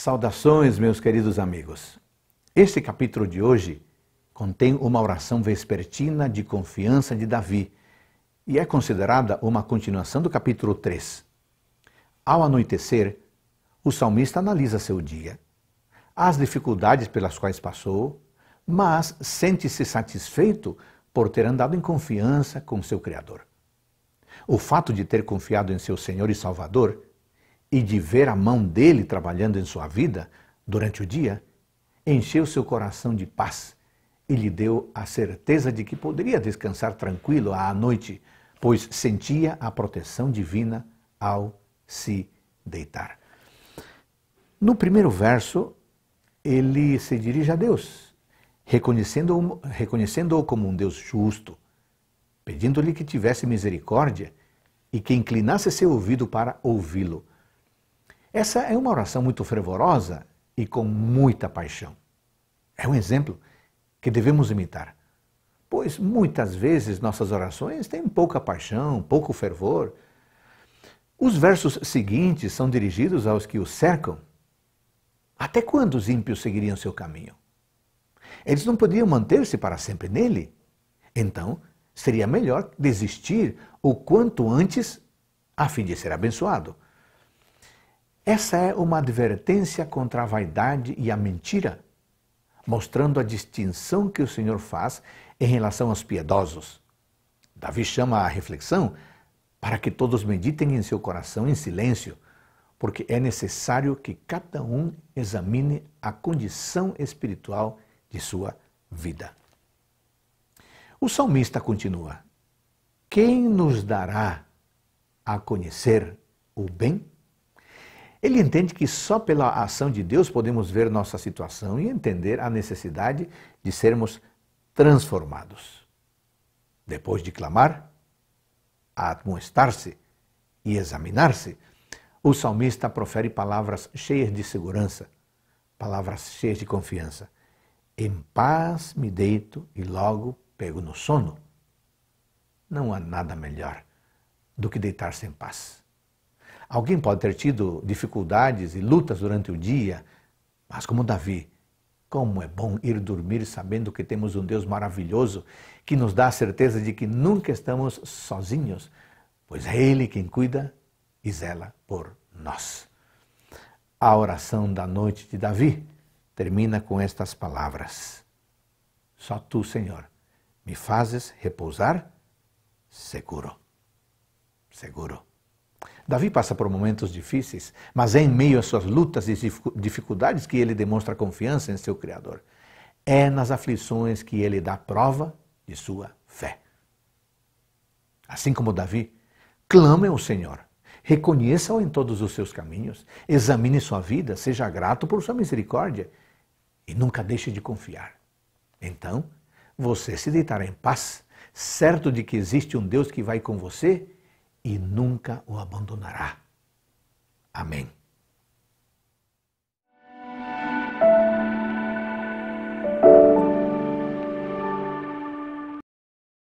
Saudações, meus queridos amigos. Este capítulo de hoje contém uma oração vespertina de confiança de Davi e é considerada uma continuação do capítulo 3. Ao anoitecer, o salmista analisa seu dia, as dificuldades pelas quais passou, mas sente-se satisfeito por ter andado em confiança com seu Criador. O fato de ter confiado em seu Senhor e Salvador e de ver a mão dele trabalhando em sua vida durante o dia, encheu seu coração de paz e lhe deu a certeza de que poderia descansar tranquilo à noite, pois sentia a proteção divina ao se deitar. No primeiro verso, ele se dirige a Deus, reconhecendo-o reconhecendo como um Deus justo, pedindo-lhe que tivesse misericórdia e que inclinasse seu ouvido para ouvi-lo. Essa é uma oração muito fervorosa e com muita paixão. É um exemplo que devemos imitar, pois muitas vezes nossas orações têm pouca paixão, pouco fervor. Os versos seguintes são dirigidos aos que o cercam. Até quando os ímpios seguiriam seu caminho? Eles não podiam manter-se para sempre nele. Então, seria melhor desistir o quanto antes a fim de ser abençoado. Essa é uma advertência contra a vaidade e a mentira, mostrando a distinção que o Senhor faz em relação aos piedosos. Davi chama a reflexão para que todos meditem em seu coração em silêncio, porque é necessário que cada um examine a condição espiritual de sua vida. O salmista continua: Quem nos dará a conhecer o bem? Ele entende que só pela ação de Deus podemos ver nossa situação e entender a necessidade de sermos transformados. Depois de clamar, admoestar-se e examinar-se, o salmista profere palavras cheias de segurança, palavras cheias de confiança. Em paz me deito e logo pego no sono. Não há nada melhor do que deitar-se em paz. Alguém pode ter tido dificuldades e lutas durante o dia, mas como Davi, como é bom ir dormir sabendo que temos um Deus maravilhoso que nos dá a certeza de que nunca estamos sozinhos, pois é Ele quem cuida e zela por nós. A oração da noite de Davi termina com estas palavras: Só tu, Senhor, me fazes repousar seguro. Seguro. Davi passa por momentos difíceis, mas é em meio às suas lutas e dificuldades que ele demonstra confiança em seu Criador. É nas aflições que ele dá prova de sua fé. Assim como Davi, clame ao Senhor, reconheça-o em todos os seus caminhos, examine sua vida, seja grato por sua misericórdia e nunca deixe de confiar. Então, você se deitará em paz, certo de que existe um Deus que vai com você e nunca o abandonará. Amém.